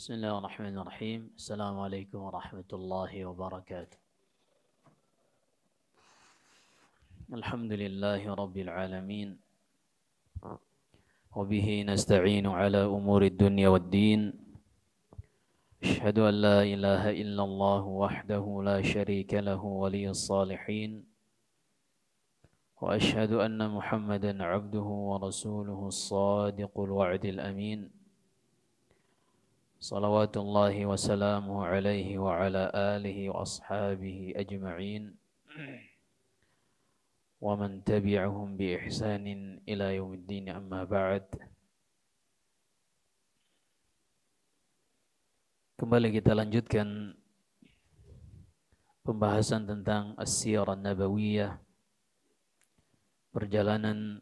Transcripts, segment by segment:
بسم الله الرحمن الرحيم السلام عليكم ورحمة الله وبركاته الحمد لله رب العالمين وبه نستعين على أمور الدنيا والدين أشهد أن لا إله إلا الله وحده لا شريك له ولي الصالحين وأشهد أن محمدا عبده ورسوله الصادق الوعد الأمين salawatullahi alaihi wa ala alihi wa ashabihi ajma'in wa man tabi'ahum bi ihsanin ila Kembali kita lanjutkan pembahasan tentang as nabawiyah perjalanan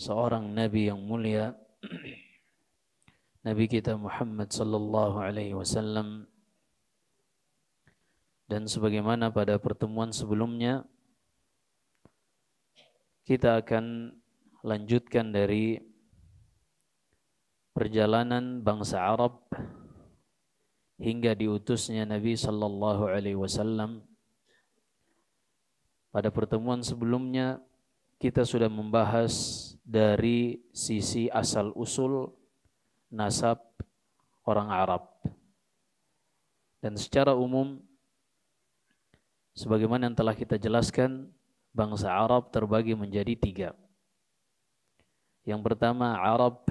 seorang nabi yang mulia Nabi kita Muhammad sallallahu alaihi wasallam dan sebagaimana pada pertemuan sebelumnya kita akan lanjutkan dari perjalanan bangsa Arab hingga diutusnya Nabi sallallahu alaihi wasallam pada pertemuan sebelumnya kita sudah membahas dari sisi asal usul nasab orang Arab. Dan secara umum, sebagaimana yang telah kita jelaskan, bangsa Arab terbagi menjadi tiga. Yang pertama Arab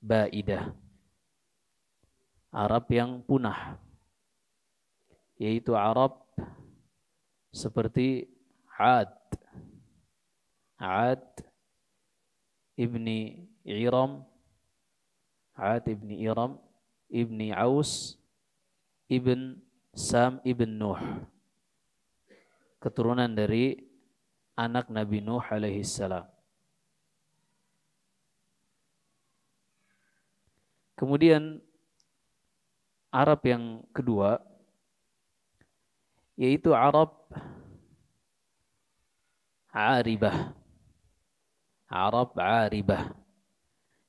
Ba'idah. Arab yang punah. Yaitu Arab seperti Ad. Ad ibni Iram At ibn Iram, ibni Aus, ibn Sam ibn Nuh. Keturunan dari anak Nabi Nuh alaihi salam. Kemudian Arab yang kedua yaitu Arab Aribah. Arab Aribah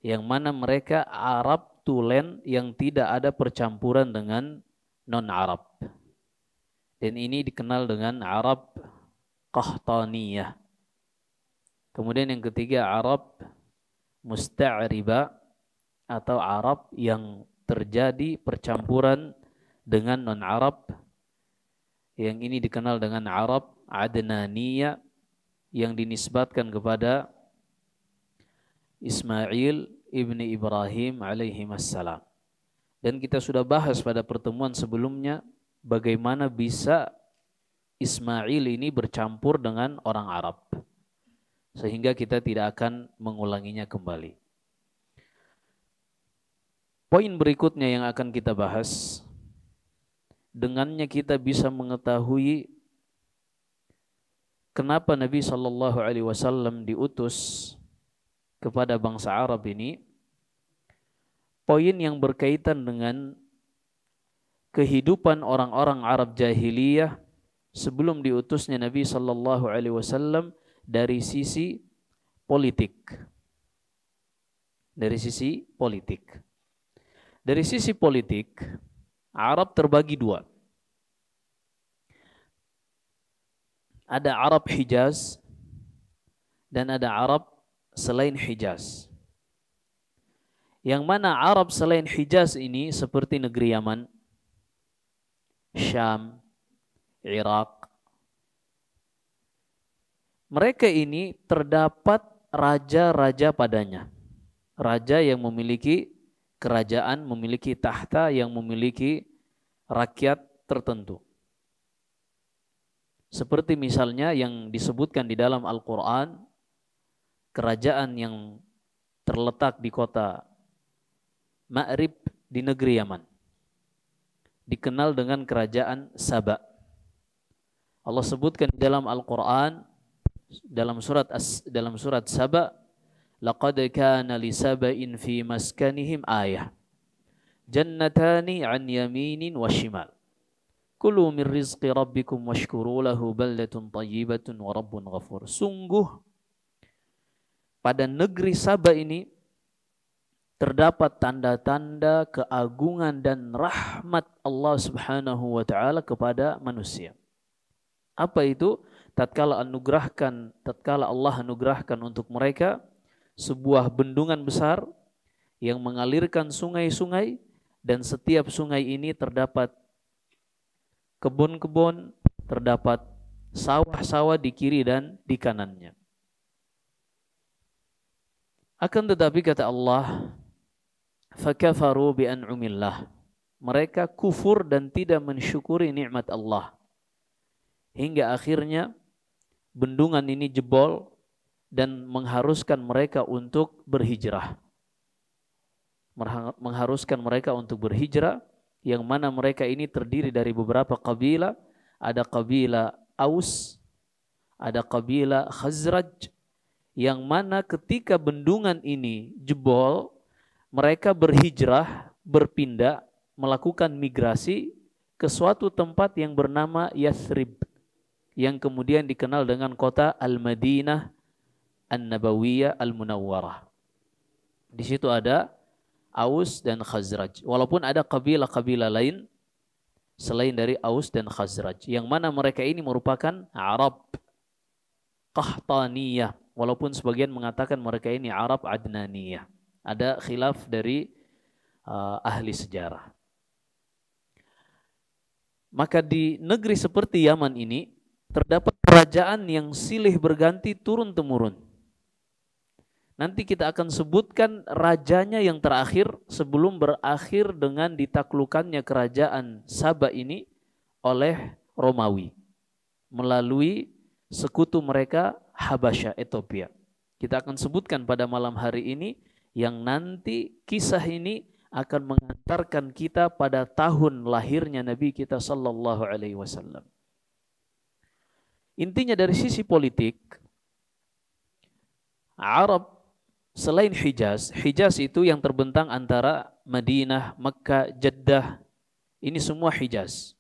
yang mana mereka Arab tulen yang tidak ada percampuran dengan non-Arab. Dan ini dikenal dengan Arab Qahtaniyah. Kemudian yang ketiga Arab Musta'riba atau Arab yang terjadi percampuran dengan non-Arab. Yang ini dikenal dengan Arab Adnaniyah yang dinisbatkan kepada Ismail ibni Ibrahim alaihi salam. Dan kita sudah bahas pada pertemuan sebelumnya bagaimana bisa Ismail ini bercampur dengan orang Arab. Sehingga kita tidak akan mengulanginya kembali. Poin berikutnya yang akan kita bahas, dengannya kita bisa mengetahui kenapa Nabi Shallallahu Alaihi Wasallam diutus kepada bangsa Arab ini poin yang berkaitan dengan kehidupan orang-orang Arab jahiliyah sebelum diutusnya Nabi saw Alaihi Wasallam dari sisi politik. Dari sisi politik. Dari sisi politik, Arab terbagi dua. Ada Arab Hijaz dan ada Arab selain Hijaz. Yang mana Arab selain Hijaz ini seperti negeri Yaman, Syam, Irak. Mereka ini terdapat raja-raja padanya. Raja yang memiliki kerajaan, memiliki tahta yang memiliki rakyat tertentu. Seperti misalnya yang disebutkan di dalam Al-Quran kerajaan yang terletak di kota Ma'rib di negeri Yaman. Dikenal dengan kerajaan Saba. Allah sebutkan dalam Al-Qur'an dalam surat As, dalam surat Saba, لَقَدْ كَانَ li فِي مَسْكَنِهِمْ maskanihim جَنَّتَانِ عَنْ يَمِينٍ وَشِمَالٍ wa shimal. Kulu min rizqi rabbikum washkuru lahu baldatun tayyibatun wa ghafur. Sungguh pada negeri Sabah ini terdapat tanda-tanda keagungan dan rahmat Allah Subhanahu wa taala kepada manusia. Apa itu? Tatkala anugerahkan, tatkala Allah anugerahkan untuk mereka sebuah bendungan besar yang mengalirkan sungai-sungai dan setiap sungai ini terdapat kebun-kebun, terdapat sawah-sawah di kiri dan di kanannya. Akan tetapi kata Allah, فَكَفَرُوا bi اللَّهِ Mereka kufur dan tidak mensyukuri nikmat Allah. Hingga akhirnya bendungan ini jebol dan mengharuskan mereka untuk berhijrah. Mengharuskan mereka untuk berhijrah yang mana mereka ini terdiri dari beberapa kabilah. Ada kabilah Aus, ada kabilah Khazraj, yang mana ketika bendungan ini jebol, mereka berhijrah, berpindah, melakukan migrasi ke suatu tempat yang bernama Yathrib, yang kemudian dikenal dengan kota Al-Madinah An-Nabawiyah Al-Munawwarah. Di situ ada Aus dan Khazraj. Walaupun ada kabilah-kabilah lain selain dari Aus dan Khazraj, yang mana mereka ini merupakan Arab Qahtaniyah walaupun sebagian mengatakan mereka ini Arab Adnaniyah. Ada khilaf dari uh, ahli sejarah. Maka di negeri seperti Yaman ini terdapat kerajaan yang silih berganti turun temurun. Nanti kita akan sebutkan rajanya yang terakhir sebelum berakhir dengan ditaklukannya kerajaan Sabah ini oleh Romawi melalui sekutu mereka Habasya, Ethiopia. Kita akan sebutkan pada malam hari ini yang nanti kisah ini akan mengantarkan kita pada tahun lahirnya Nabi kita sallallahu alaihi wasallam. Intinya dari sisi politik Arab selain Hijaz, Hijaz itu yang terbentang antara Madinah, Mekah, Jeddah. Ini semua Hijaz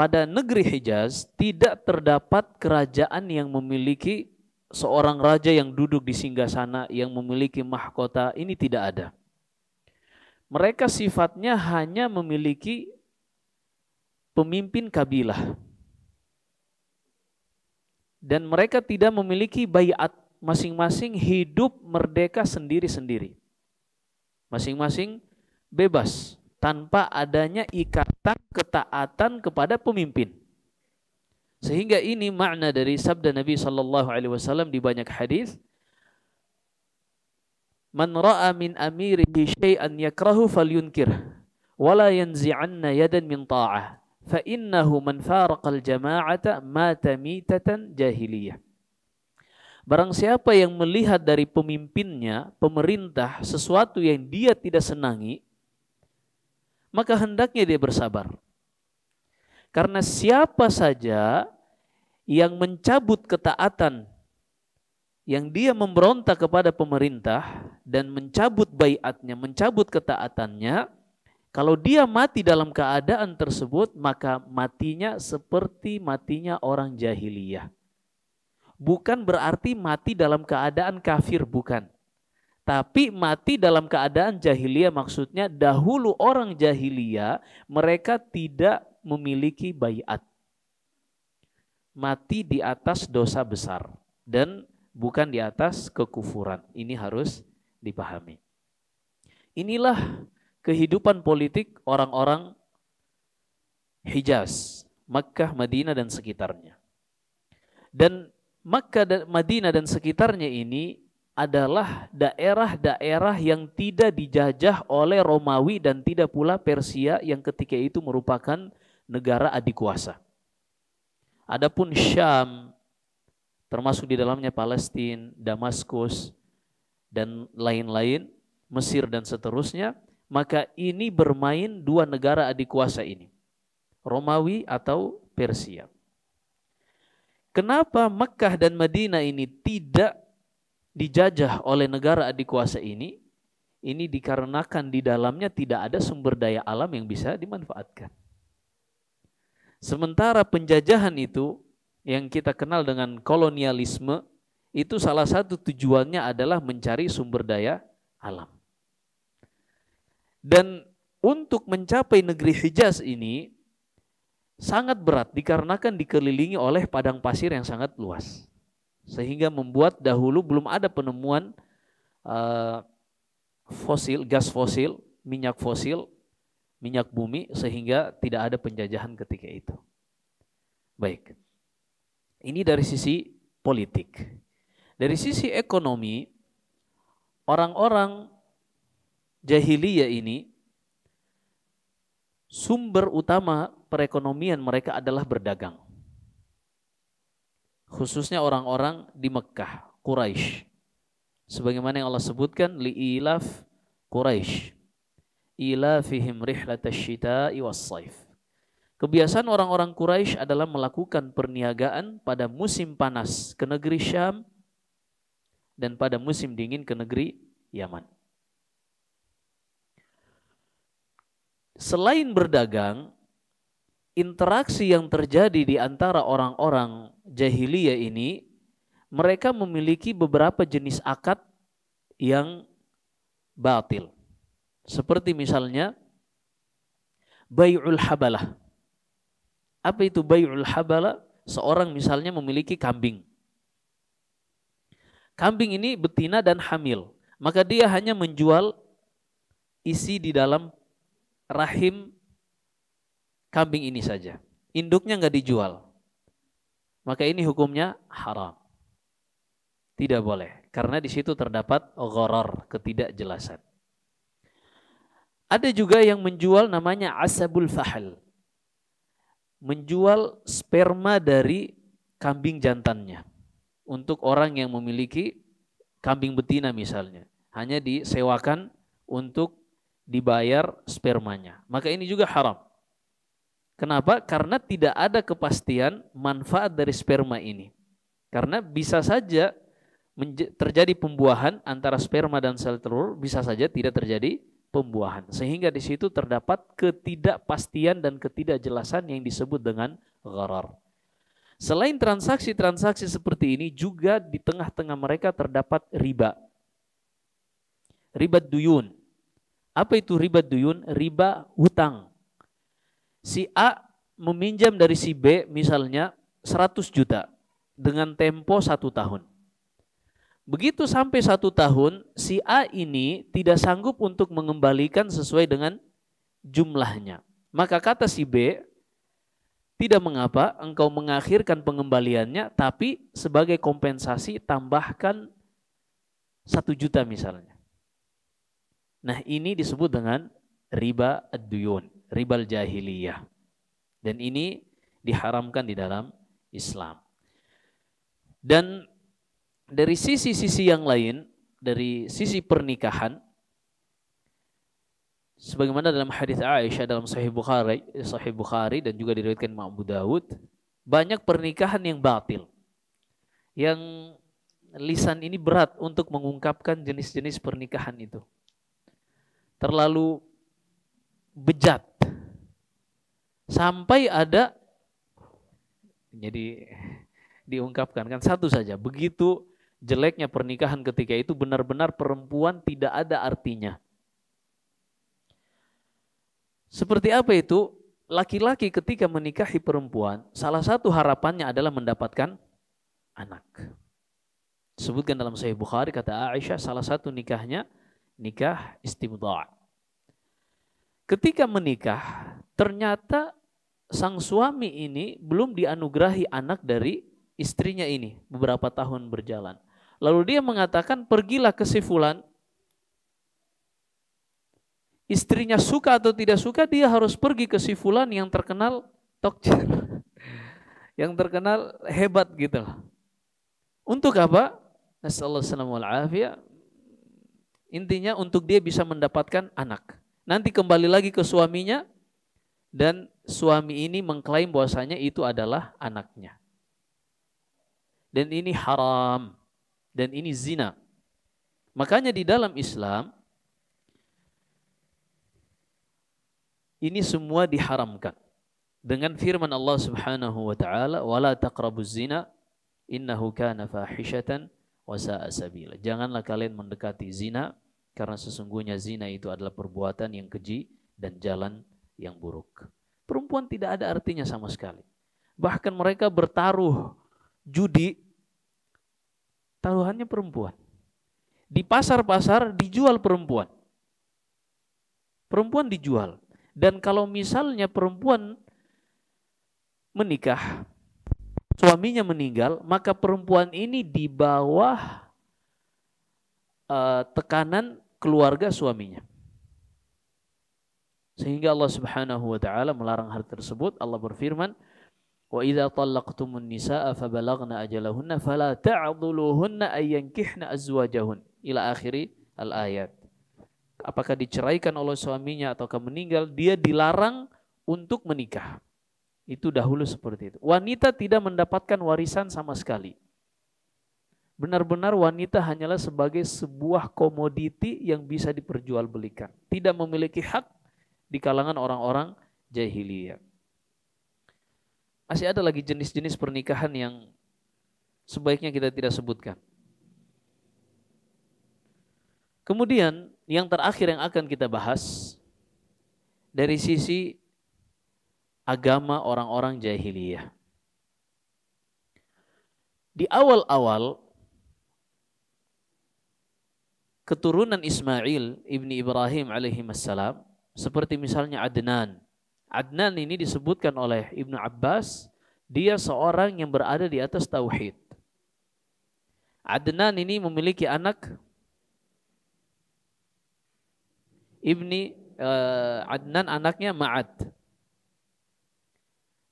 pada negeri Hijaz tidak terdapat kerajaan yang memiliki seorang raja yang duduk di singgah sana yang memiliki mahkota ini tidak ada. Mereka sifatnya hanya memiliki pemimpin kabilah. Dan mereka tidak memiliki bayat masing-masing hidup merdeka sendiri-sendiri. Masing-masing bebas tanpa adanya ikatan ketaatan kepada pemimpin. Sehingga ini makna dari sabda Nabi sallallahu alaihi wasallam di banyak hadis. Man ra'a min amirihi syai'an yakrahu falyunkir wa la yanzi'anna yadan min ta'ah fa innahu man faraqal jama'ata mata mitatan jahiliyah. Barang siapa yang melihat dari pemimpinnya, pemerintah, sesuatu yang dia tidak senangi, maka hendaknya dia bersabar. Karena siapa saja yang mencabut ketaatan yang dia memberontak kepada pemerintah dan mencabut bayatnya, mencabut ketaatannya, kalau dia mati dalam keadaan tersebut, maka matinya seperti matinya orang jahiliyah. Bukan berarti mati dalam keadaan kafir, bukan tapi mati dalam keadaan jahiliyah maksudnya dahulu orang jahiliyah mereka tidak memiliki bayat. Mati di atas dosa besar dan bukan di atas kekufuran. Ini harus dipahami. Inilah kehidupan politik orang-orang Hijaz, Makkah, Madinah dan sekitarnya. Dan Makkah, Madinah dan sekitarnya ini adalah daerah-daerah yang tidak dijajah oleh Romawi dan tidak pula Persia yang ketika itu merupakan negara adikuasa. Adapun Syam termasuk di dalamnya Palestina, Damaskus dan lain-lain, Mesir dan seterusnya, maka ini bermain dua negara adikuasa ini. Romawi atau Persia. Kenapa Mekah dan Madinah ini tidak dijajah oleh negara adikuasa ini, ini dikarenakan di dalamnya tidak ada sumber daya alam yang bisa dimanfaatkan. Sementara penjajahan itu yang kita kenal dengan kolonialisme itu salah satu tujuannya adalah mencari sumber daya alam. Dan untuk mencapai negeri Hijaz ini sangat berat dikarenakan dikelilingi oleh padang pasir yang sangat luas sehingga membuat dahulu belum ada penemuan uh, fosil, gas fosil, minyak fosil, minyak bumi sehingga tidak ada penjajahan ketika itu. Baik. Ini dari sisi politik. Dari sisi ekonomi, orang-orang jahiliyah ini sumber utama perekonomian mereka adalah berdagang khususnya orang-orang di Mekah, Quraisy. Sebagaimana yang Allah sebutkan li ilaf Quraisy. Ilafihim rihlat ashita was-saif. Kebiasaan orang-orang Quraisy adalah melakukan perniagaan pada musim panas ke negeri Syam dan pada musim dingin ke negeri Yaman. Selain berdagang, interaksi yang terjadi di antara orang-orang jahiliyah ini mereka memiliki beberapa jenis akad yang batil. Seperti misalnya bayul habalah. Apa itu bayul habalah? Seorang misalnya memiliki kambing. Kambing ini betina dan hamil. Maka dia hanya menjual isi di dalam rahim kambing ini saja. Induknya nggak dijual maka ini hukumnya haram. Tidak boleh karena di situ terdapat ghoror, ketidakjelasan. Ada juga yang menjual namanya asabul fahl. Menjual sperma dari kambing jantannya untuk orang yang memiliki kambing betina misalnya. Hanya disewakan untuk dibayar spermanya. Maka ini juga haram. Kenapa? Karena tidak ada kepastian manfaat dari sperma ini. Karena bisa saja terjadi pembuahan antara sperma dan sel telur, bisa saja tidak terjadi pembuahan. Sehingga di situ terdapat ketidakpastian dan ketidakjelasan yang disebut dengan gharar. Selain transaksi-transaksi seperti ini juga di tengah-tengah mereka terdapat riba. Riba duyun. Apa itu riba duyun? Riba hutang si A meminjam dari si B misalnya 100 juta dengan tempo satu tahun. Begitu sampai satu tahun, si A ini tidak sanggup untuk mengembalikan sesuai dengan jumlahnya. Maka kata si B, tidak mengapa engkau mengakhirkan pengembaliannya, tapi sebagai kompensasi tambahkan satu juta misalnya. Nah ini disebut dengan riba ad-duyun ribal jahiliyah. Dan ini diharamkan di dalam Islam. Dan dari sisi-sisi yang lain, dari sisi pernikahan, sebagaimana dalam hadis Aisyah dalam Sahih Bukhari, Sahih Bukhari dan juga diriwayatkan Imam Abu Dawud, banyak pernikahan yang batil. Yang lisan ini berat untuk mengungkapkan jenis-jenis pernikahan itu. Terlalu bejat sampai ada jadi diungkapkan kan satu saja begitu jeleknya pernikahan ketika itu benar-benar perempuan tidak ada artinya seperti apa itu laki-laki ketika menikahi perempuan salah satu harapannya adalah mendapatkan anak sebutkan dalam Sahih Bukhari kata Aisyah salah satu nikahnya nikah istimewa Ketika menikah ternyata sang suami ini belum dianugerahi anak dari istrinya ini beberapa tahun berjalan. Lalu dia mengatakan pergilah ke Sifulan. Istrinya suka atau tidak suka dia harus pergi ke Sifulan yang terkenal tokcer. yang terkenal hebat gitu lah. Untuk apa? Nasallallahu alaihi Intinya untuk dia bisa mendapatkan anak. Nanti kembali lagi ke suaminya, dan suami ini mengklaim bahwasanya itu adalah anaknya. Dan ini haram dan ini zina. Makanya di dalam Islam ini semua diharamkan dengan firman Allah Subhanahu wa taala wala taqrabuz zina innahu kana fahishatan wa sa'a sabila. Janganlah kalian mendekati zina karena sesungguhnya zina itu adalah perbuatan yang keji dan jalan yang buruk. Perempuan tidak ada artinya sama sekali. Bahkan mereka bertaruh judi, taruhannya perempuan. Di pasar-pasar dijual perempuan. Perempuan dijual. Dan kalau misalnya perempuan menikah, suaminya meninggal, maka perempuan ini di bawah uh, tekanan keluarga suaminya. Sehingga Allah Subhanahu wa taala melarang hal tersebut. Allah berfirman, "Wa idza talaqtumun nisaa fabalagna ajalahunna fala ta'dhuluhunna yankihna azwajahun." Ila akhiri al-ayat. Apakah diceraikan oleh suaminya ataukah meninggal, dia dilarang untuk menikah. Itu dahulu seperti itu. Wanita tidak mendapatkan warisan sama sekali. Benar-benar wanita hanyalah sebagai sebuah komoditi yang bisa diperjualbelikan. Tidak memiliki hak di kalangan orang-orang jahiliyah. Masih ada lagi jenis-jenis pernikahan yang sebaiknya kita tidak sebutkan. Kemudian yang terakhir yang akan kita bahas dari sisi agama orang-orang jahiliyah. Di awal-awal keturunan Ismail ibni Ibrahim alaihi seperti misalnya Adnan. Adnan ini disebutkan oleh Ibnu Abbas, dia seorang yang berada di atas tauhid. Adnan ini memiliki anak Ibni uh, Adnan anaknya Ma'ad.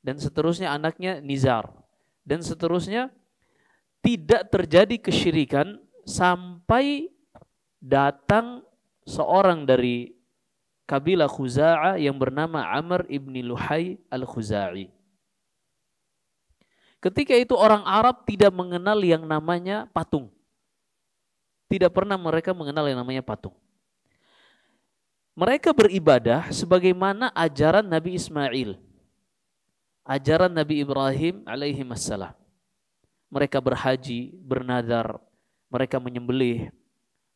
Dan seterusnya anaknya Nizar. Dan seterusnya tidak terjadi kesyirikan sampai datang seorang dari kabilah Khuza'ah yang bernama Amr ibni Luhai al-Khuza'i. Ketika itu orang Arab tidak mengenal yang namanya patung. Tidak pernah mereka mengenal yang namanya patung. Mereka beribadah sebagaimana ajaran Nabi Ismail. Ajaran Nabi Ibrahim alaihi masalah. Mereka berhaji, bernadar, mereka menyembelih,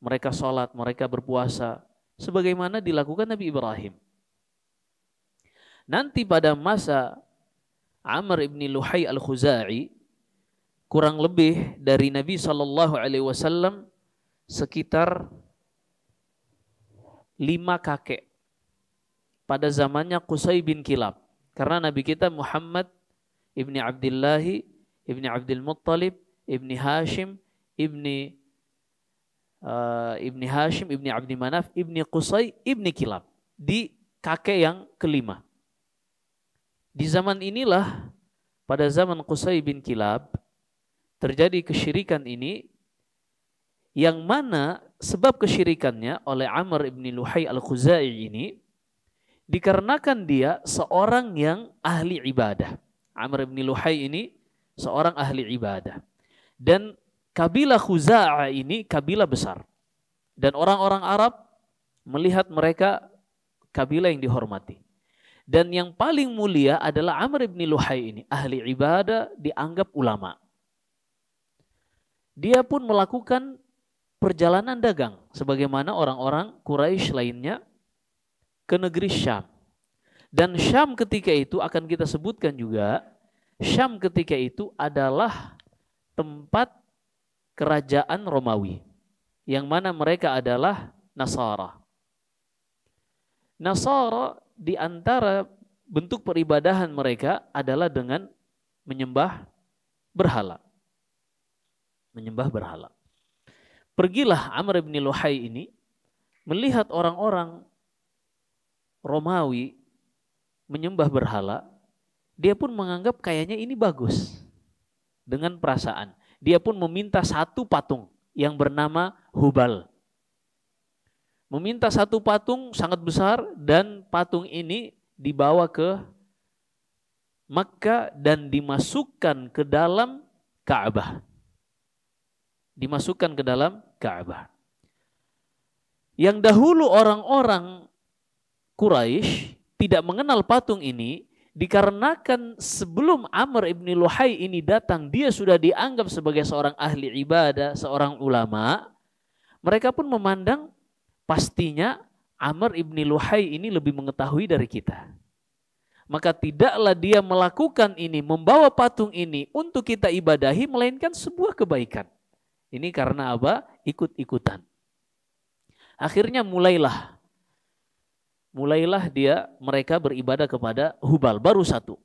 mereka sholat, mereka berpuasa, sebagaimana dilakukan Nabi Ibrahim. Nanti pada masa Amr ibn Luhai al-Khuzai kurang lebih dari Nabi Shallallahu Alaihi Wasallam sekitar lima kakek pada zamannya Qusay bin Kilab karena Nabi kita Muhammad ibni Abdullah ibni Abdul Muttalib ibni Hashim ibni uh, Ibni Hashim, Ibni Abdi Manaf, Ibni Qusay, Ibni Kilab. Di kakek yang kelima. Di zaman inilah, pada zaman Qusay bin Kilab, terjadi kesyirikan ini yang mana sebab kesyirikannya oleh Amr ibn Luhai al-Khuzai ini dikarenakan dia seorang yang ahli ibadah. Amr ibn Luhai ini seorang ahli ibadah. Dan kabilah Khuza'ah ini kabilah besar. Dan orang-orang Arab melihat mereka kabilah yang dihormati. Dan yang paling mulia adalah Amr ibn Luhai ini. Ahli ibadah dianggap ulama. Dia pun melakukan perjalanan dagang. Sebagaimana orang-orang Quraisy lainnya ke negeri Syam. Dan Syam ketika itu akan kita sebutkan juga. Syam ketika itu adalah tempat kerajaan Romawi yang mana mereka adalah Nasara. Nasara di antara bentuk peribadahan mereka adalah dengan menyembah berhala. Menyembah berhala. Pergilah Amr bin Luhai ini melihat orang-orang Romawi menyembah berhala, dia pun menganggap kayaknya ini bagus dengan perasaan dia pun meminta satu patung yang bernama Hubal. Meminta satu patung sangat besar dan patung ini dibawa ke Makkah dan dimasukkan ke dalam Ka'bah. Dimasukkan ke dalam Ka'bah. Yang dahulu orang-orang Quraisy tidak mengenal patung ini dikarenakan sebelum Amr ibni Luhai ini datang dia sudah dianggap sebagai seorang ahli ibadah, seorang ulama. Mereka pun memandang pastinya Amr ibni Luhai ini lebih mengetahui dari kita. Maka tidaklah dia melakukan ini, membawa patung ini untuk kita ibadahi melainkan sebuah kebaikan. Ini karena apa? Ikut-ikutan. Akhirnya mulailah mulailah dia mereka beribadah kepada Hubal baru satu.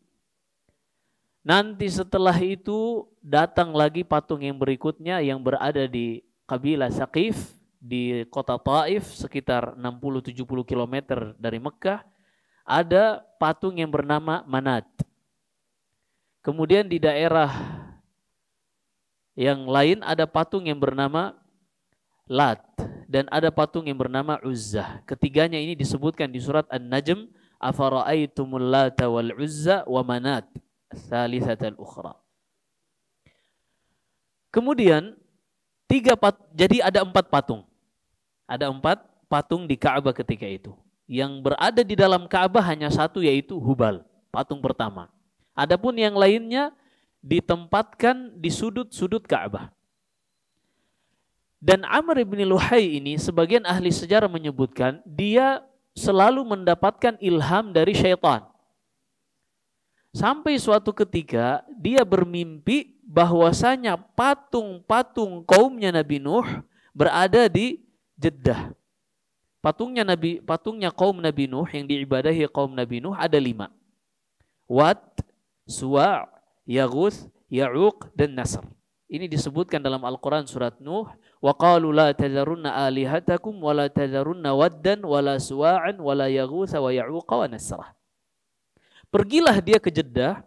Nanti setelah itu datang lagi patung yang berikutnya yang berada di kabilah Saqif di kota Taif sekitar 60-70 km dari Mekah ada patung yang bernama Manat. Kemudian di daerah yang lain ada patung yang bernama Lat dan ada patung yang bernama Uzza. Ketiganya ini disebutkan di surat An-Najm, "Afara'aitumul Lata wal Uzza wa Manat tsalitsatal ukhra." Kemudian tiga pat, jadi ada empat patung. Ada empat patung di Ka'bah ketika itu. Yang berada di dalam Ka'bah hanya satu yaitu Hubal, patung pertama. Adapun yang lainnya ditempatkan di sudut-sudut Ka'bah. Dan Amr ibn Luhai ini sebagian ahli sejarah menyebutkan dia selalu mendapatkan ilham dari syaitan. Sampai suatu ketika dia bermimpi bahwasanya patung-patung kaumnya Nabi Nuh berada di Jeddah. Patungnya Nabi, patungnya kaum Nabi Nuh yang diibadahi kaum Nabi Nuh ada lima. Wat, Suwa', Yaguth, Ya'uq, dan Nasr. Ini disebutkan dalam Al-Quran surat Nuh وقالوا لا تذرن آلهتكم ولا تذرن ودا ولا سواعا ولا يغوث ويعوق ونسرا Pergilah dia ke Jeddah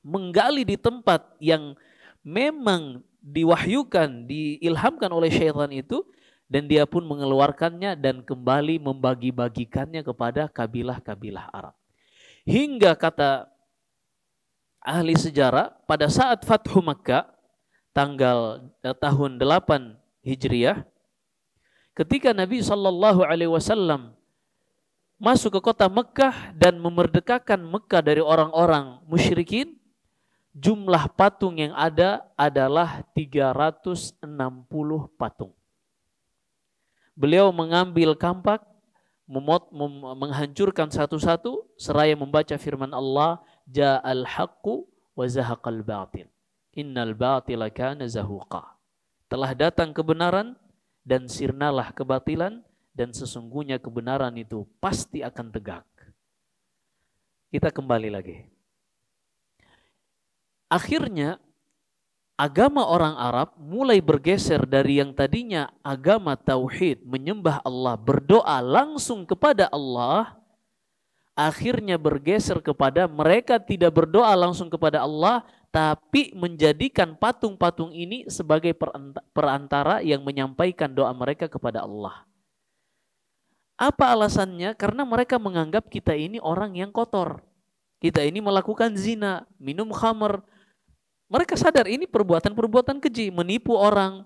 menggali di tempat yang memang diwahyukan, diilhamkan oleh syaitan itu dan dia pun mengeluarkannya dan kembali membagi-bagikannya kepada kabilah-kabilah Arab. Hingga kata ahli sejarah pada saat Fathu Makkah tanggal eh, tahun 8 Hijriah ketika Nabi Shallallahu alaihi wasallam masuk ke kota Mekah dan memerdekakan Mekah dari orang-orang musyrikin jumlah patung yang ada adalah 360 patung. Beliau mengambil kampak, memot, mem, menghancurkan satu-satu seraya membaca firman Allah, "Ja'al haqqu wa zahaqal batil." innal batila kana zahuqa. Telah datang kebenaran dan sirnalah kebatilan dan sesungguhnya kebenaran itu pasti akan tegak. Kita kembali lagi. Akhirnya agama orang Arab mulai bergeser dari yang tadinya agama tauhid, menyembah Allah, berdoa langsung kepada Allah, akhirnya bergeser kepada mereka tidak berdoa langsung kepada Allah, tapi menjadikan patung-patung ini sebagai perantara yang menyampaikan doa mereka kepada Allah. Apa alasannya? Karena mereka menganggap kita ini orang yang kotor. Kita ini melakukan zina, minum khamer. Mereka sadar ini perbuatan-perbuatan keji, menipu orang,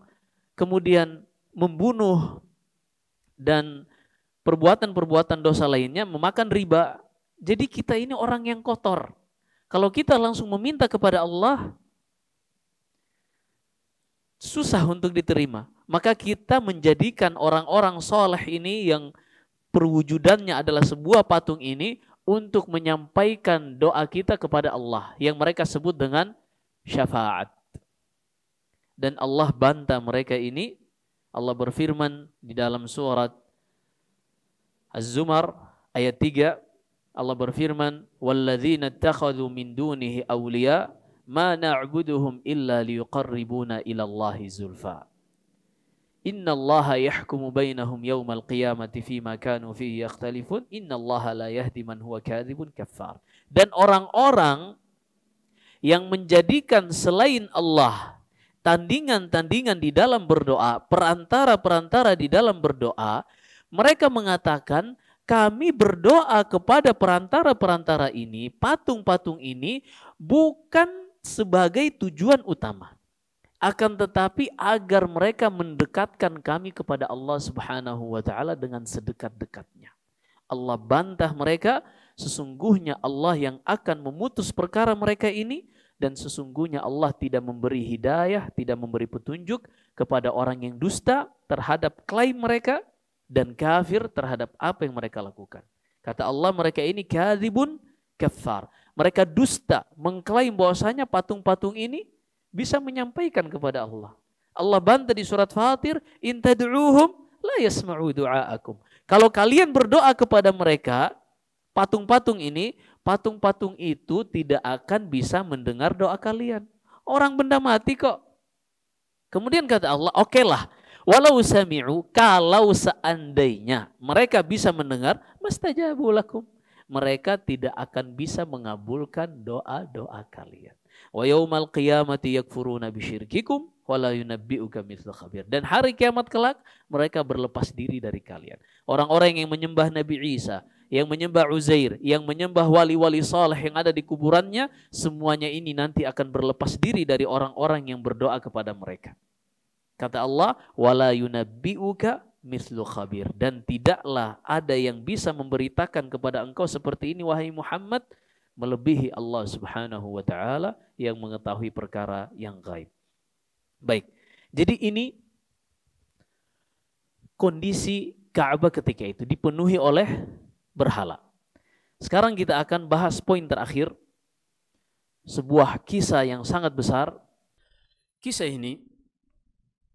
kemudian membunuh dan perbuatan-perbuatan dosa lainnya, memakan riba. Jadi kita ini orang yang kotor. Kalau kita langsung meminta kepada Allah, susah untuk diterima. Maka kita menjadikan orang-orang soleh ini yang perwujudannya adalah sebuah patung ini untuk menyampaikan doa kita kepada Allah yang mereka sebut dengan syafaat. Dan Allah bantah mereka ini. Allah berfirman di dalam surat Az-Zumar ayat 3 Allah berfirman, "Walladzina ittakhadhu min dunihi awliya ma na'buduhum illa liyuqarribuna ila Allahi zulfa." Inna Allah yahkumu bainahum yawmal qiyamati fima kanu fihi yakhtalifun. Inna Allah la yahdi man huwa kadhibun kaffar. Dan orang-orang yang menjadikan selain Allah tandingan-tandingan di dalam berdoa, perantara-perantara di dalam berdoa, mereka mengatakan kami berdoa kepada perantara-perantara ini, patung-patung ini bukan sebagai tujuan utama. Akan tetapi agar mereka mendekatkan kami kepada Allah subhanahu wa ta'ala dengan sedekat-dekatnya. Allah bantah mereka, sesungguhnya Allah yang akan memutus perkara mereka ini dan sesungguhnya Allah tidak memberi hidayah, tidak memberi petunjuk kepada orang yang dusta terhadap klaim mereka dan kafir terhadap apa yang mereka lakukan. Kata Allah mereka ini kadhibun kafar. Mereka dusta mengklaim bahwasanya patung-patung ini bisa menyampaikan kepada Allah. Allah bantah di surat Fatir, "In tad'uuhum la yasma'u du'aakum." Kalau kalian berdoa kepada mereka, patung-patung ini, patung-patung itu tidak akan bisa mendengar doa kalian. Orang benda mati kok. Kemudian kata Allah, oke okay Walau sami'u, kalau seandainya mereka bisa mendengar, mastajabu lakum. Mereka tidak akan bisa mengabulkan doa-doa kalian. Wa yaumal qiyamati yakfuruna bisyirkikum wa la yunabbi'uka mithla khabir. Dan hari kiamat kelak mereka berlepas diri dari kalian. Orang-orang yang menyembah Nabi Isa, yang menyembah Uzair, yang menyembah wali-wali saleh yang ada di kuburannya, semuanya ini nanti akan berlepas diri dari orang-orang yang berdoa kepada mereka. Kata Allah, "Wala yunabbi'uka mislu khabir." Dan tidaklah ada yang bisa memberitakan kepada engkau seperti ini wahai Muhammad melebihi Allah Subhanahu wa taala yang mengetahui perkara yang gaib. Baik. Jadi ini kondisi Ka'bah ketika itu dipenuhi oleh berhala. Sekarang kita akan bahas poin terakhir sebuah kisah yang sangat besar. Kisah ini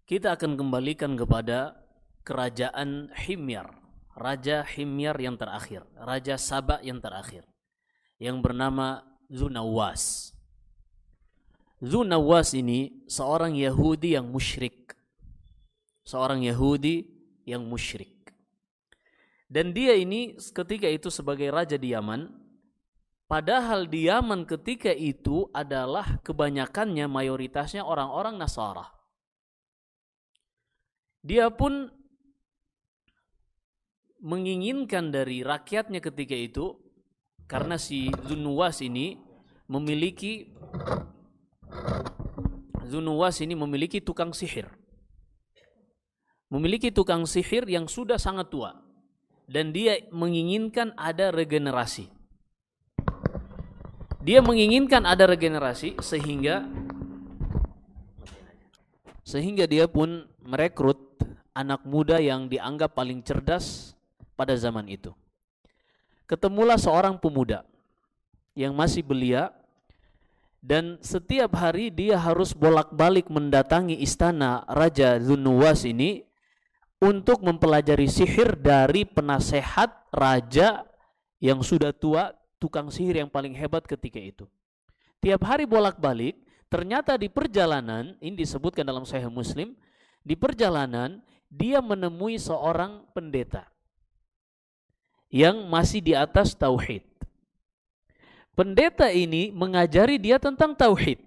kita akan kembalikan kepada kerajaan Himyar, raja Himyar yang terakhir, raja Sabak yang terakhir yang bernama Zunawas. Zunawas ini seorang Yahudi yang musyrik. Seorang Yahudi yang musyrik. Dan dia ini ketika itu sebagai raja di Yaman, padahal di Yaman ketika itu adalah kebanyakannya mayoritasnya orang-orang Nasara. Dia pun menginginkan dari rakyatnya ketika itu karena si Zunuwas ini memiliki Zunuwas ini memiliki tukang sihir. Memiliki tukang sihir yang sudah sangat tua dan dia menginginkan ada regenerasi. Dia menginginkan ada regenerasi sehingga sehingga dia pun merekrut anak muda yang dianggap paling cerdas pada zaman itu. Ketemulah seorang pemuda yang masih belia dan setiap hari dia harus bolak-balik mendatangi istana Raja Zunuwas ini untuk mempelajari sihir dari penasehat raja yang sudah tua, tukang sihir yang paling hebat ketika itu. Tiap hari bolak-balik, Ternyata di perjalanan, ini disebutkan dalam Sahih Muslim, di perjalanan dia menemui seorang pendeta yang masih di atas tauhid. Pendeta ini mengajari dia tentang tauhid.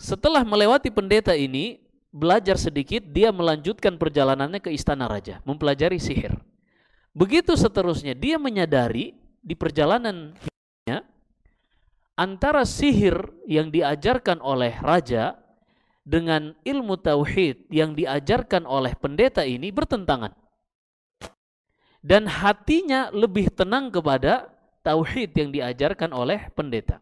Setelah melewati pendeta ini, belajar sedikit, dia melanjutkan perjalanannya ke istana raja, mempelajari sihir. Begitu seterusnya, dia menyadari di perjalanannya antara sihir yang diajarkan oleh raja dengan ilmu tauhid yang diajarkan oleh pendeta ini bertentangan. Dan hatinya lebih tenang kepada tauhid yang diajarkan oleh pendeta.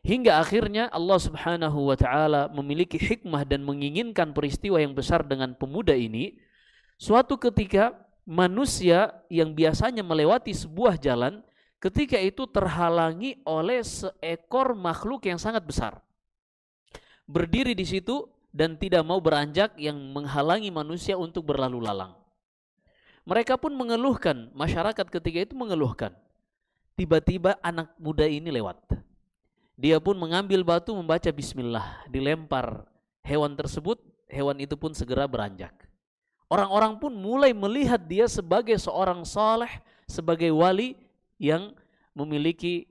Hingga akhirnya Allah Subhanahu wa taala memiliki hikmah dan menginginkan peristiwa yang besar dengan pemuda ini. Suatu ketika manusia yang biasanya melewati sebuah jalan ketika itu terhalangi oleh seekor makhluk yang sangat besar. Berdiri di situ dan tidak mau beranjak yang menghalangi manusia untuk berlalu lalang. Mereka pun mengeluhkan, masyarakat ketika itu mengeluhkan. Tiba-tiba anak muda ini lewat. Dia pun mengambil batu membaca bismillah, dilempar hewan tersebut, hewan itu pun segera beranjak. Orang-orang pun mulai melihat dia sebagai seorang saleh, sebagai wali yang memiliki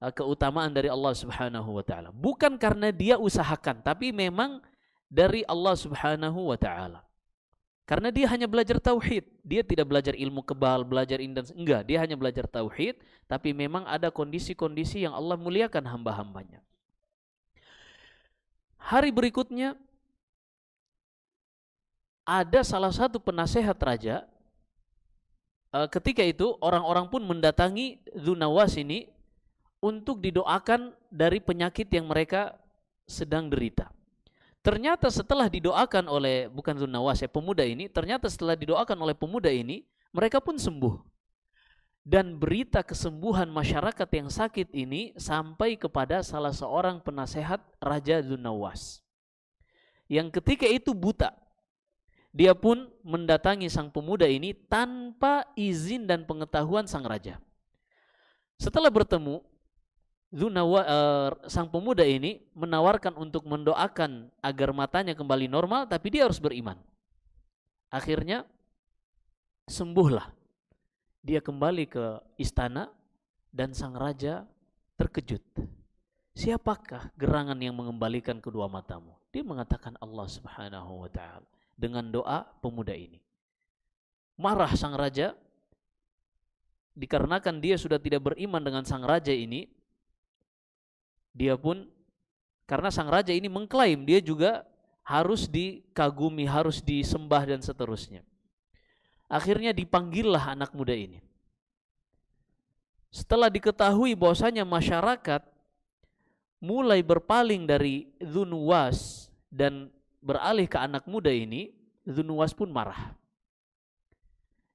e, keutamaan dari Allah Subhanahu wa taala. Bukan karena dia usahakan, tapi memang dari Allah Subhanahu wa taala. Karena dia hanya belajar tauhid, dia tidak belajar ilmu kebal, belajar indan enggak, dia hanya belajar tauhid, tapi memang ada kondisi-kondisi yang Allah muliakan hamba-hambanya. Hari berikutnya ada salah satu penasehat raja Eh, ketika itu orang-orang pun mendatangi Zunawas ini untuk didoakan dari penyakit yang mereka sedang derita. Ternyata setelah didoakan oleh bukan Zunawas ya pemuda ini, ternyata setelah didoakan oleh pemuda ini mereka pun sembuh. Dan berita kesembuhan masyarakat yang sakit ini sampai kepada salah seorang penasehat Raja Zunawas. Yang ketika itu buta, dia pun mendatangi sang pemuda ini tanpa izin dan pengetahuan sang raja. Setelah bertemu, Zunawa, uh, eh, sang pemuda ini menawarkan untuk mendoakan agar matanya kembali normal, tapi dia harus beriman. Akhirnya sembuhlah. Dia kembali ke istana dan sang raja terkejut. Siapakah gerangan yang mengembalikan kedua matamu? Dia mengatakan Allah Subhanahu wa taala dengan doa pemuda ini. Marah sang raja dikarenakan dia sudah tidak beriman dengan sang raja ini, dia pun karena sang raja ini mengklaim dia juga harus dikagumi, harus disembah dan seterusnya. Akhirnya dipanggillah anak muda ini. Setelah diketahui bahwasanya masyarakat mulai berpaling dari dunwas dan beralih ke anak muda ini, Zunuwas pun marah.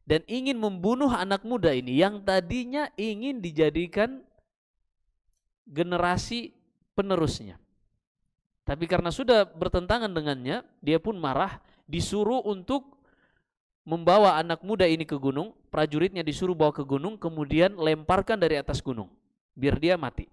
Dan ingin membunuh anak muda ini yang tadinya ingin dijadikan generasi penerusnya. Tapi karena sudah bertentangan dengannya, dia pun marah, disuruh untuk membawa anak muda ini ke gunung, prajuritnya disuruh bawa ke gunung, kemudian lemparkan dari atas gunung, biar dia mati.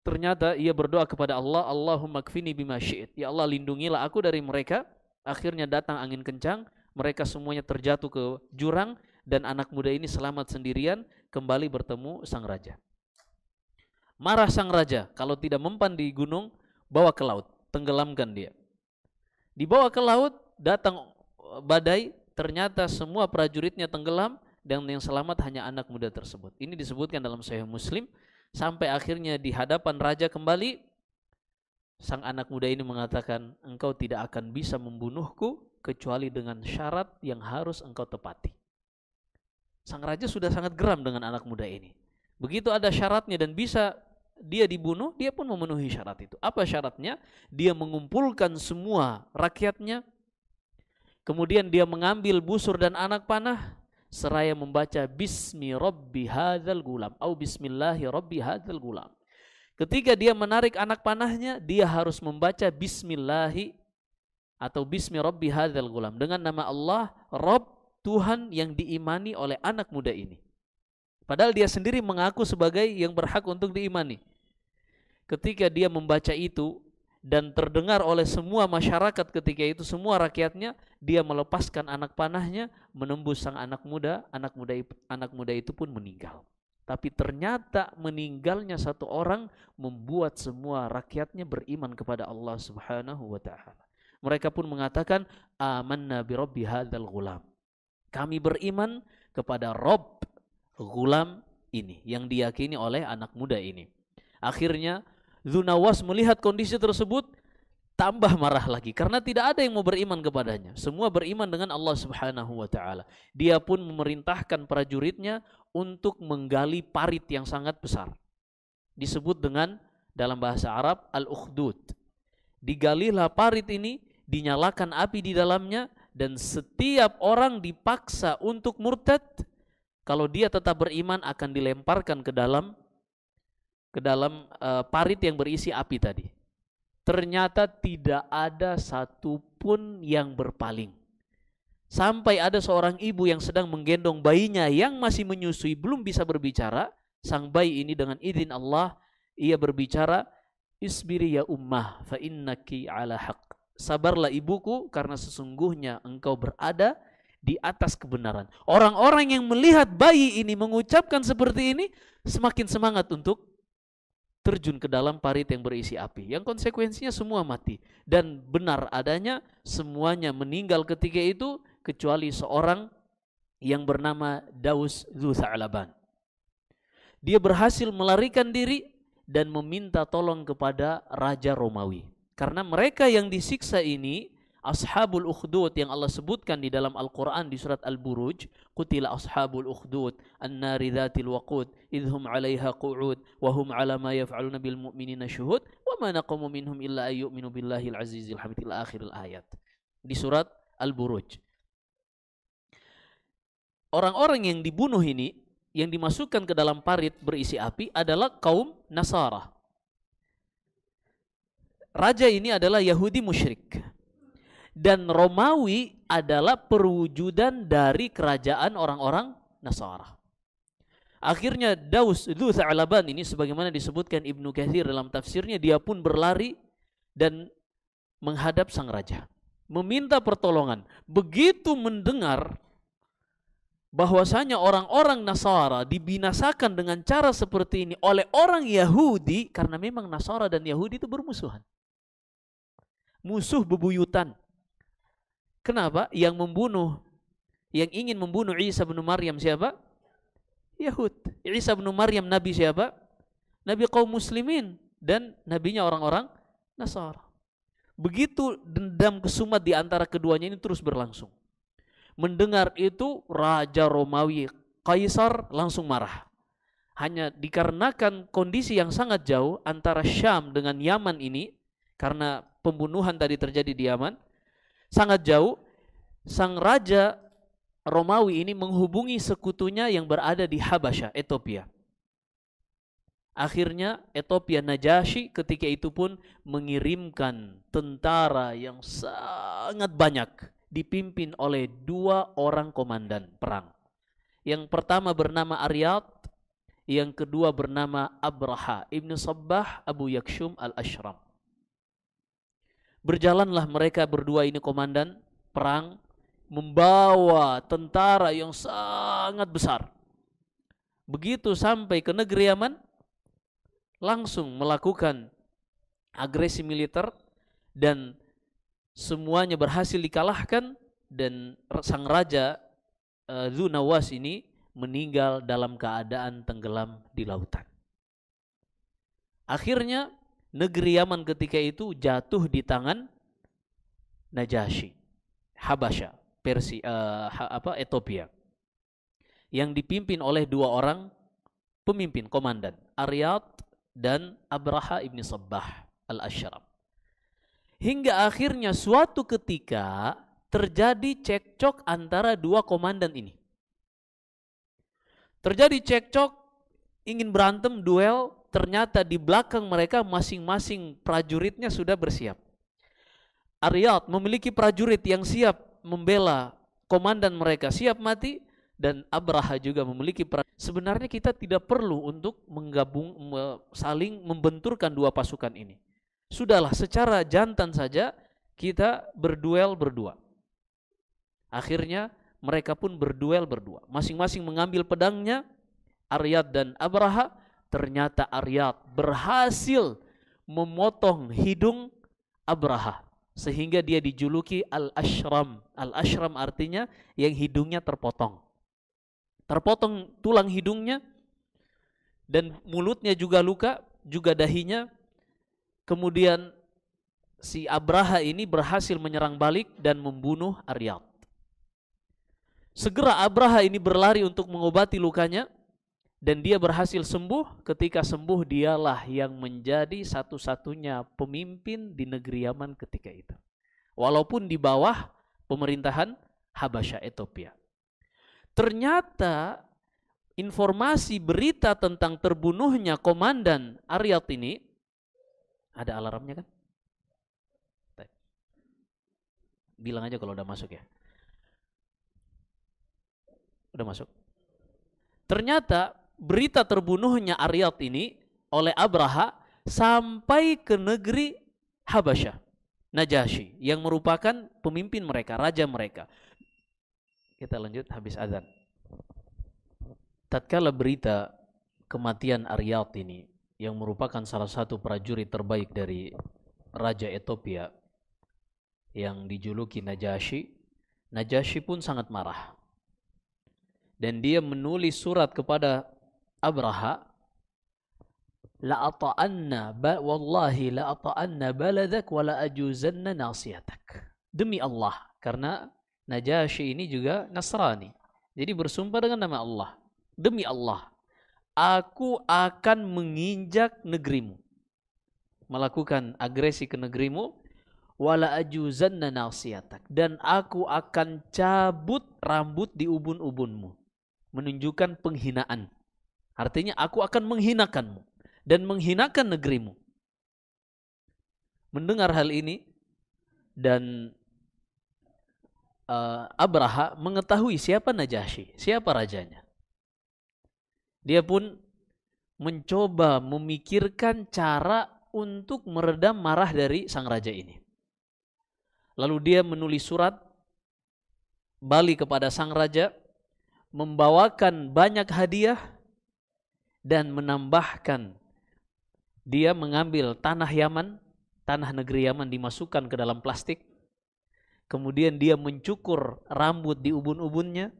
Ternyata ia berdoa kepada Allah, Allahumma kfini bima syi'id. Ya Allah lindungilah aku dari mereka. Akhirnya datang angin kencang, mereka semuanya terjatuh ke jurang dan anak muda ini selamat sendirian kembali bertemu sang raja. Marah sang raja kalau tidak mempan di gunung, bawa ke laut, tenggelamkan dia. Dibawa ke laut, datang eh, badai, ternyata semua prajuritnya tenggelam dan yang selamat hanya anak muda tersebut. Ini disebutkan dalam Sahih Muslim Sampai akhirnya di hadapan raja kembali, sang anak muda ini mengatakan, engkau tidak akan bisa membunuhku kecuali dengan syarat yang harus engkau tepati. Sang raja sudah sangat geram dengan anak muda ini. Begitu ada syaratnya dan bisa dia dibunuh, dia pun memenuhi syarat itu. Apa syaratnya? Dia mengumpulkan semua rakyatnya, kemudian dia mengambil busur dan anak panah, seraya membaca bismi rabbi hadzal gulam atau bismillahi rabbi hadzal gulam. Ketika dia menarik anak panahnya, dia harus membaca bismillahi atau bismi rabbi hadzal gulam dengan nama Allah Rabb Tuhan yang diimani oleh anak muda ini. Padahal dia sendiri mengaku sebagai yang berhak untuk diimani. Ketika dia membaca itu, dan terdengar oleh semua masyarakat ketika itu semua rakyatnya dia melepaskan anak panahnya menembus sang anak muda anak muda anak muda itu pun meninggal tapi ternyata meninggalnya satu orang membuat semua rakyatnya beriman kepada Allah Subhanahu wa taala mereka pun mengatakan amanna bi rabbi hadzal gulam kami beriman kepada Rob gulam ini yang diyakini oleh anak muda ini akhirnya Zunawas melihat kondisi tersebut tambah marah lagi karena tidak ada yang mau beriman kepadanya. Semua beriman dengan Allah Subhanahu wa taala. Dia pun memerintahkan prajuritnya untuk menggali parit yang sangat besar. Disebut dengan dalam bahasa Arab al-ukhdud. Digalilah parit ini, dinyalakan api di dalamnya dan setiap orang dipaksa untuk murtad kalau dia tetap beriman akan dilemparkan ke dalam ke dalam uh, parit yang berisi api tadi. Ternyata tidak ada satupun yang berpaling. Sampai ada seorang ibu yang sedang menggendong bayinya yang masih menyusui belum bisa berbicara. Sang bayi ini dengan izin Allah ia berbicara Isbiri ya ummah fa innaki ala haq. Sabarlah ibuku karena sesungguhnya engkau berada di atas kebenaran. Orang-orang yang melihat bayi ini mengucapkan seperti ini semakin semangat untuk terjun ke dalam parit yang berisi api. Yang konsekuensinya semua mati. Dan benar adanya semuanya meninggal ketika itu kecuali seorang yang bernama Daus Zutha'laban. Dia berhasil melarikan diri dan meminta tolong kepada Raja Romawi. Karena mereka yang disiksa ini Ashabul Ukhdud yang Allah sebutkan di dalam Al-Quran di surat Al-Buruj Kutila Ashabul Ukhdud An-nari dhatil waqud Idhum alaiha ku'ud Wahum ala ma yaf'aluna bil mu'minina syuhud Wa ma naqamu minhum illa ayyuminu billahi al-azizil hamid Ila akhiril ayat Di surat Al-Buruj Orang-orang yang dibunuh ini Yang dimasukkan ke dalam parit berisi api adalah kaum Nasara Raja ini adalah Yahudi musyrik dan Romawi adalah perwujudan dari kerajaan orang-orang Nasara. Akhirnya Daus Alaban ini sebagaimana disebutkan Ibnu Katsir dalam tafsirnya dia pun berlari dan menghadap sang raja, meminta pertolongan. Begitu mendengar bahwasanya orang-orang Nasara dibinasakan dengan cara seperti ini oleh orang Yahudi karena memang Nasara dan Yahudi itu bermusuhan. Musuh bebuyutan. Kenapa? Yang membunuh, yang ingin membunuh Isa bin Maryam siapa? Yahud. Isa bin Maryam nabi siapa? Nabi kaum muslimin dan nabinya orang-orang Nasara. Begitu dendam kesumat di antara keduanya ini terus berlangsung. Mendengar itu Raja Romawi Kaisar langsung marah. Hanya dikarenakan kondisi yang sangat jauh antara Syam dengan Yaman ini, karena pembunuhan tadi terjadi di Yaman, sangat jauh, sang raja Romawi ini menghubungi sekutunya yang berada di Habasha, Ethiopia. Akhirnya Ethiopia Najashi ketika itu pun mengirimkan tentara yang sangat banyak dipimpin oleh dua orang komandan perang. Yang pertama bernama Aryat, yang kedua bernama Abraha ibnu Sabbah Abu Yakshum al-Ashram. Berjalanlah mereka berdua ini komandan perang membawa tentara yang sangat besar. Begitu sampai ke negeri Yaman, langsung melakukan agresi militer dan semuanya berhasil dikalahkan dan sang raja eh, Zunawas ini meninggal dalam keadaan tenggelam di lautan. Akhirnya negeri Yaman ketika itu jatuh di tangan Najasyi, Habasya, Persia, eh, uh, apa Ethiopia, yang dipimpin oleh dua orang pemimpin komandan, Aryat dan Abraha ibni Sabbah al Ashram. Hingga akhirnya suatu ketika terjadi cekcok antara dua komandan ini. Terjadi cekcok, ingin berantem, duel, ternyata di belakang mereka masing-masing prajuritnya sudah bersiap. Aryat memiliki prajurit yang siap membela komandan mereka, siap mati dan Abraha juga memiliki prajurit. Sebenarnya kita tidak perlu untuk menggabung saling membenturkan dua pasukan ini. Sudahlah, secara jantan saja kita berduel berdua. Akhirnya mereka pun berduel berdua. Masing-masing mengambil pedangnya, Aryat dan Abraha, ternyata Aryat berhasil memotong hidung Abraha sehingga dia dijuluki Al-Ashram. Al-Ashram artinya yang hidungnya terpotong. Terpotong tulang hidungnya dan mulutnya juga luka, juga dahinya. Kemudian si Abraha ini berhasil menyerang balik dan membunuh Aryat. Segera Abraha ini berlari untuk mengobati lukanya dan dia berhasil sembuh ketika sembuh dialah yang menjadi satu-satunya pemimpin di negeri Yaman ketika itu walaupun di bawah pemerintahan Habasya Ethiopia ternyata informasi berita tentang terbunuhnya komandan Aryat ini ada alarmnya kan bilang aja kalau udah masuk ya udah masuk ternyata berita terbunuhnya Aryat ini oleh Abraha sampai ke negeri Habasyah, Najasyi yang merupakan pemimpin mereka, raja mereka. Kita lanjut habis azan. Tatkala berita kematian Aryat ini yang merupakan salah satu prajurit terbaik dari Raja Ethiopia yang dijuluki Najasyi, Najasyi pun sangat marah. Dan dia menulis surat kepada Abraha لا ata'anna والله wallahi la ata'anna baladak wa Demi Allah karena Najasyi ini juga Nasrani. Jadi bersumpah dengan nama Allah. Demi Allah, aku akan menginjak negerimu. Melakukan agresi ke negerimu wala ajuzanna nasiyatak dan aku akan cabut rambut di ubun-ubunmu menunjukkan penghinaan Artinya aku akan menghinakanmu dan menghinakan negerimu. Mendengar hal ini dan uh, Abraha mengetahui siapa Najasyi, siapa rajanya. Dia pun mencoba memikirkan cara untuk meredam marah dari sang raja ini. Lalu dia menulis surat balik kepada sang raja, membawakan banyak hadiah dan menambahkan dia mengambil tanah Yaman, tanah negeri Yaman dimasukkan ke dalam plastik. Kemudian dia mencukur rambut di ubun-ubunnya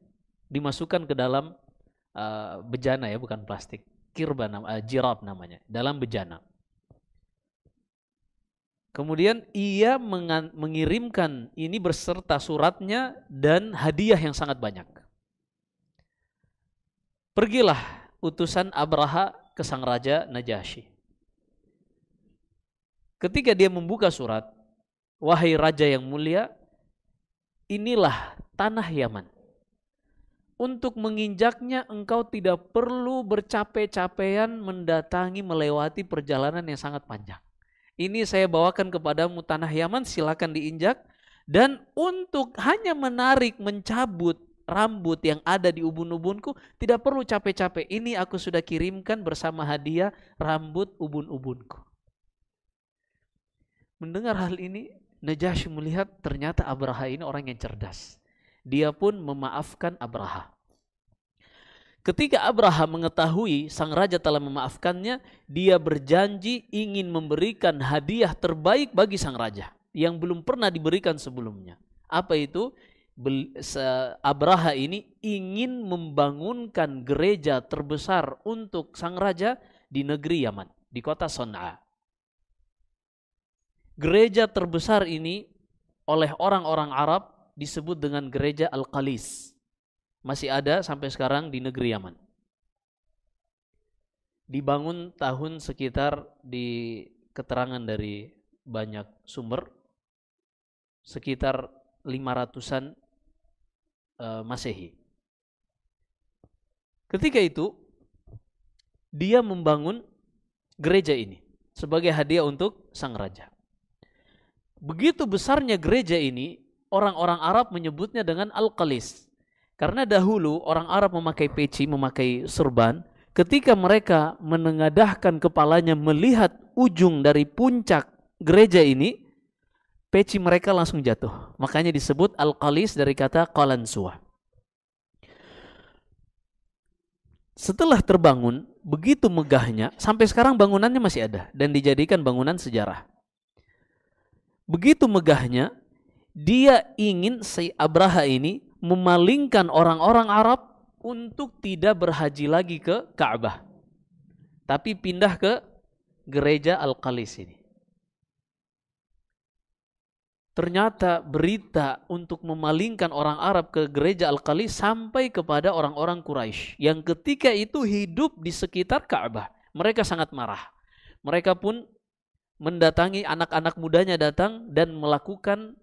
dimasukkan ke dalam uh, bejana ya bukan plastik, kirban uh, eh, jirab namanya, dalam bejana. Kemudian ia mengirimkan ini berserta suratnya dan hadiah yang sangat banyak. Pergilah utusan Abraha ke sang raja Najasyi. Ketika dia membuka surat, wahai raja yang mulia, inilah tanah Yaman. Untuk menginjaknya engkau tidak perlu bercape capean mendatangi melewati perjalanan yang sangat panjang. Ini saya bawakan kepadamu tanah Yaman, silakan diinjak. Dan untuk hanya menarik, mencabut rambut yang ada di ubun-ubunku, tidak perlu capek-capek. Ini aku sudah kirimkan bersama hadiah rambut ubun-ubunku. Mendengar hal ini, Najasyi melihat ternyata Abraha ini orang yang cerdas. Dia pun memaafkan Abraha. Ketika Abraha mengetahui sang raja telah memaafkannya, dia berjanji ingin memberikan hadiah terbaik bagi sang raja yang belum pernah diberikan sebelumnya. Apa itu? Abraha ini ingin membangunkan gereja terbesar untuk sang raja di negeri Yaman, di kota Son'a. Gereja terbesar ini oleh orang-orang Arab disebut dengan gereja Al-Qalis. Masih ada sampai sekarang di negeri Yaman. Dibangun tahun sekitar di keterangan dari banyak sumber sekitar 500-an Eh, Masehi. Ketika itu dia membangun gereja ini sebagai hadiah untuk sang raja. Begitu besarnya gereja ini, orang-orang Arab menyebutnya dengan Al-Qalis. Karena dahulu orang Arab memakai peci, memakai serban, ketika mereka menengadahkan kepalanya melihat ujung dari puncak gereja ini, peci mereka langsung jatuh. Makanya disebut al-qalis dari kata qalansuwa. Setelah terbangun, begitu megahnya, sampai sekarang bangunannya masih ada dan dijadikan bangunan sejarah. Begitu megahnya, dia ingin si Abraha ini memalingkan orang-orang Arab untuk tidak berhaji lagi ke Ka'bah. Tapi pindah ke gereja Al-Qalis ini. Ternyata berita untuk memalingkan orang Arab ke gereja Al-Qali sampai kepada orang-orang Quraisy yang ketika itu hidup di sekitar Ka'bah. Mereka sangat marah. Mereka pun mendatangi anak-anak mudanya datang dan melakukan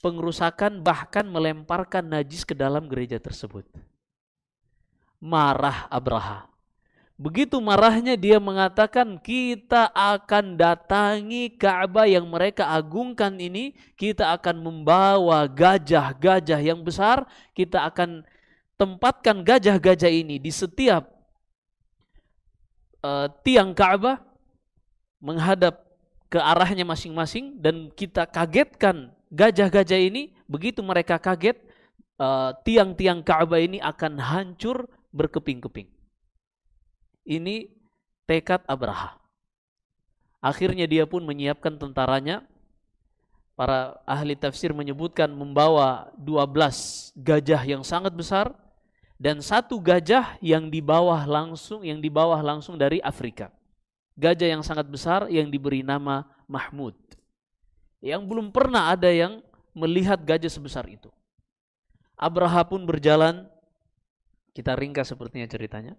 pengrusakan bahkan melemparkan najis ke dalam gereja tersebut. Marah Abraha. Begitu marahnya dia mengatakan kita akan datangi Ka'bah yang mereka agungkan ini, kita akan membawa gajah-gajah yang besar, kita akan tempatkan gajah-gajah ini di setiap uh, tiang Ka'bah menghadap ke arahnya masing-masing dan kita kagetkan gajah-gajah ini, begitu mereka kaget uh, eh, tiang -tiang Ka'bah ini akan hancur berkeping-keping. Ini tekad Abraha. Akhirnya dia pun menyiapkan tentaranya. Para ahli tafsir menyebutkan membawa 12 gajah yang sangat besar dan satu gajah yang di bawah langsung yang di bawah langsung dari Afrika. Gajah yang sangat besar yang diberi nama Mahmud. Yang belum pernah ada yang melihat gajah sebesar itu. Abraha pun berjalan kita ringkas sepertinya ceritanya.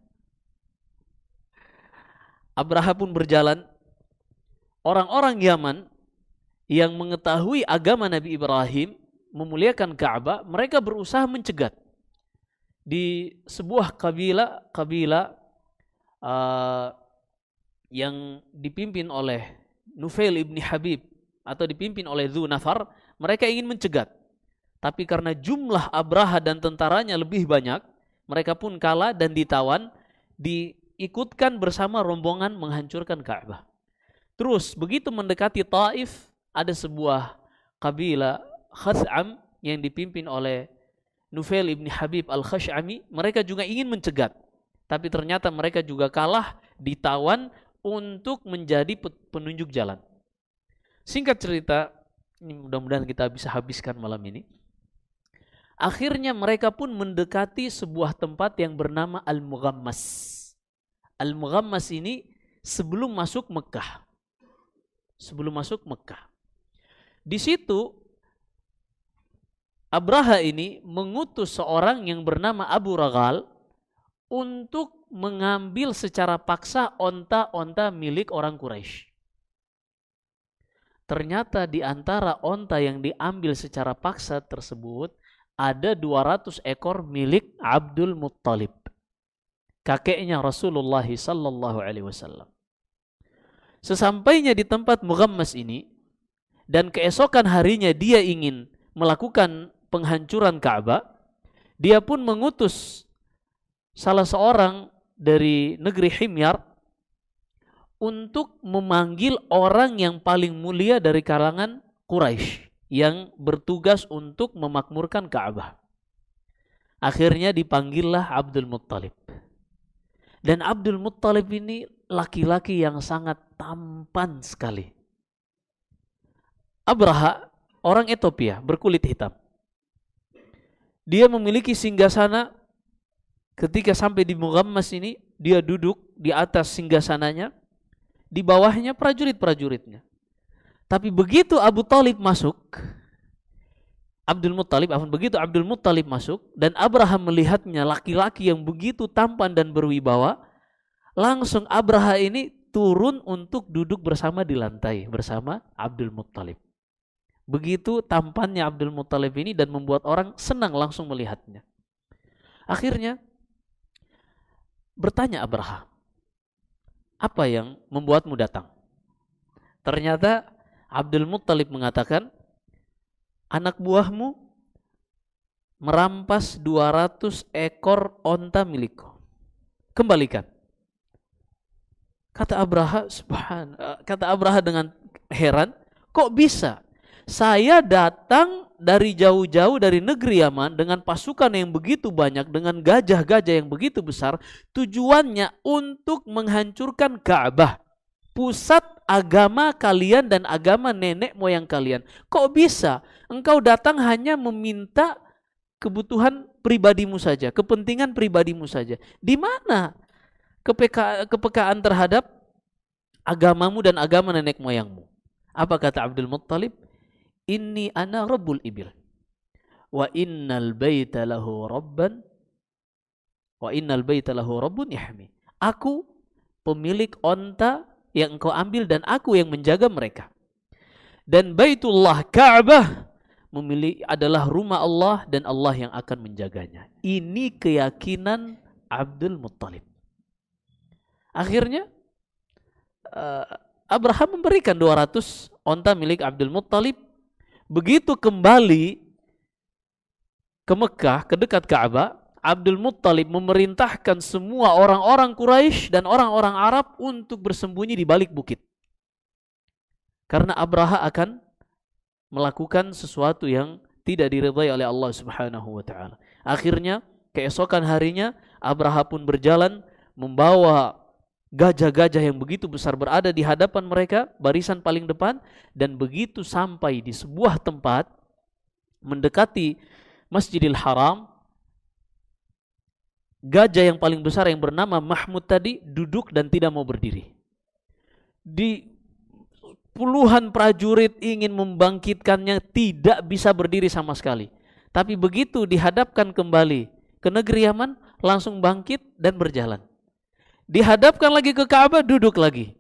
Abraha pun berjalan. Orang-orang Yaman yang mengetahui agama Nabi Ibrahim memuliakan Ka'bah, mereka berusaha mencegat di sebuah kabilah-kabilah uh, yang dipimpin oleh Nufail ibni Habib atau dipimpin oleh Dhu Nafar, mereka ingin mencegat. Tapi karena jumlah Abraha dan tentaranya lebih banyak, mereka pun kalah dan ditawan di ikutkan bersama rombongan menghancurkan Ka'bah. Terus begitu mendekati Taif ada sebuah kabilah Khaz'am yang dipimpin oleh Nufail ibn Habib al-Khash'ami, mereka juga ingin mencegat. Tapi ternyata mereka juga kalah ditawan untuk menjadi penunjuk jalan. Singkat cerita, ini mudah-mudahan kita bisa habiskan malam ini. Akhirnya mereka pun mendekati sebuah tempat yang bernama Al-Mughammas. Al-Mughammas ini sebelum masuk Mekah. Sebelum masuk Mekah. Di situ Abraha ini mengutus seorang yang bernama Abu Ragal untuk mengambil secara paksa onta-onta milik orang Quraisy. Ternyata di antara onta yang diambil secara paksa tersebut ada 200 ekor milik Abdul Muttalib kakeknya Rasulullah sallallahu alaihi wasallam. Sesampainya di tempat Mughammas ini dan keesokan harinya dia ingin melakukan penghancuran Ka'bah, dia pun mengutus salah seorang dari negeri Himyar untuk memanggil orang yang paling mulia dari kalangan Quraisy yang bertugas untuk memakmurkan Ka'bah. Akhirnya dipanggillah Abdul Muttalib dan Abdul Muttalib ini laki-laki yang sangat tampan sekali. Abraha, orang Ethiopia, berkulit hitam. Dia memiliki singgasana ketika sampai di Mughammas ini, dia duduk di atas singgasananya, di bawahnya prajurit-prajuritnya. Tapi begitu Abu Talib masuk, Abdul Muttalib, begitu Abdul Muttalib masuk dan Abraham melihatnya laki-laki yang begitu tampan dan berwibawa, langsung Abraham ini turun untuk duduk bersama di lantai bersama Abdul Muttalib. Begitu tampannya Abdul Muttalib ini dan membuat orang senang langsung melihatnya. Akhirnya bertanya Abraham, apa yang membuatmu datang? Ternyata Abdul Muttalib mengatakan, anak buahmu merampas 200 ekor onta milikku. Kembalikan. Kata Abraha, subhan, eh, kata Abraha dengan heran, kok bisa? Saya datang dari jauh-jauh dari negeri Yaman dengan pasukan yang begitu banyak, dengan gajah-gajah yang begitu besar, tujuannya untuk menghancurkan Ka'bah, pusat agama kalian dan agama nenek moyang kalian. Kok bisa? Engkau datang hanya meminta kebutuhan pribadimu saja, kepentingan pribadimu saja. Di mana kepeka, kepekaan terhadap agamamu dan agama nenek moyangmu? Apa kata Abdul Muttalib? Inni ana rabbul ibil. Wa innal baita lahu rabban. Wa innal baita lahu rabbun yahmi. Aku pemilik onta yang engkau ambil dan aku yang menjaga mereka. Dan Baitullah Ka'bah memilih adalah rumah Allah dan Allah yang akan menjaganya. Ini keyakinan Abdul Muttalib. Akhirnya eh, Abraham memberikan 200 onta milik Abdul Muttalib. Begitu kembali ke Mekah, ke dekat Ka'bah, Abdul Muttalib memerintahkan semua orang-orang Quraisy dan orang-orang Arab untuk bersembunyi di balik bukit. Karena Abraha akan melakukan sesuatu yang tidak diridhai oleh Allah Subhanahu wa taala. Akhirnya keesokan harinya Abraha pun berjalan membawa gajah-gajah yang begitu besar berada di hadapan mereka, barisan paling depan dan begitu sampai di sebuah tempat mendekati Masjidil Haram, gajah yang paling besar yang bernama Mahmud tadi duduk dan tidak mau berdiri. Di puluhan prajurit ingin membangkitkannya tidak bisa berdiri sama sekali. Tapi begitu dihadapkan kembali ke negeri Yaman langsung bangkit dan berjalan. Dihadapkan lagi ke Ka'bah duduk lagi.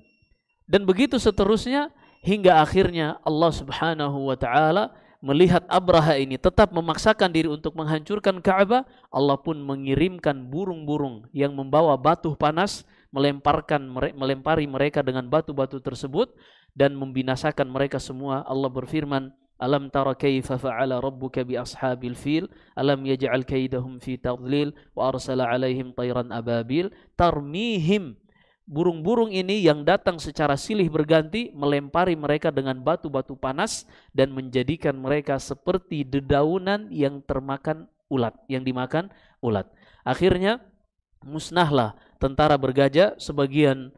Dan begitu seterusnya hingga akhirnya Allah Subhanahu wa taala melihat Abraha ini tetap memaksakan diri untuk menghancurkan Ka'bah, Allah pun mengirimkan burung-burung yang membawa batu panas melemparkan melempari mereka dengan batu-batu tersebut dan membinasakan mereka semua. Allah berfirman, Alam tara kaifa fa'ala rabbuka bi ashabil fil alam yaj'al kaidahum fi tadlil wa arsala alaihim tayran ababil tarmihim burung-burung ini yang datang secara silih berganti melempari mereka dengan batu-batu panas dan menjadikan mereka seperti dedaunan yang termakan ulat, yang dimakan ulat. Akhirnya musnahlah tentara bergajah sebagian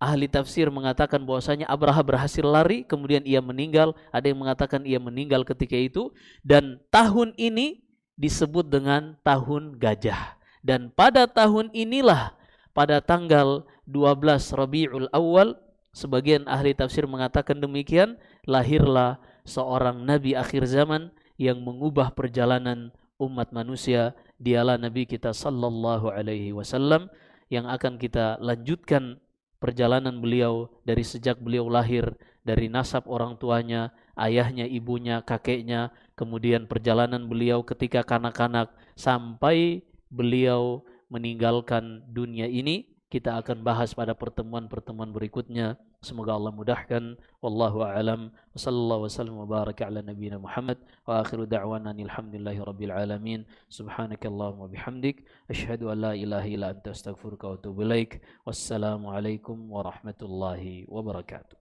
ahli tafsir mengatakan bahwasanya Abraha berhasil lari kemudian ia meninggal, ada yang mengatakan ia meninggal ketika itu dan tahun ini disebut dengan tahun gajah. Dan pada tahun inilah pada tanggal 12 Rabiul Awal sebagian ahli tafsir mengatakan demikian lahirlah seorang nabi akhir zaman yang mengubah perjalanan umat manusia dialah nabi kita sallallahu alaihi wasallam yang akan kita lanjutkan perjalanan beliau dari sejak beliau lahir dari nasab orang tuanya, ayahnya, ibunya, kakeknya, kemudian perjalanan beliau ketika kanak-kanak sampai beliau meninggalkan dunia ini kita akan bahas pada pertemuan-pertemuan berikutnya semoga Allah mudahkan wallahu alam sallallahu wasallam wa baraka ala nabiyina Muhammad wa akhiru da'wana alhamdulillahi rabbil alamin subhanakallahumma bihamdik asyhadu an la ilaha illa anta astaghfiruka wa atubu ilaik wassalamu alaikum warahmatullahi wabarakatuh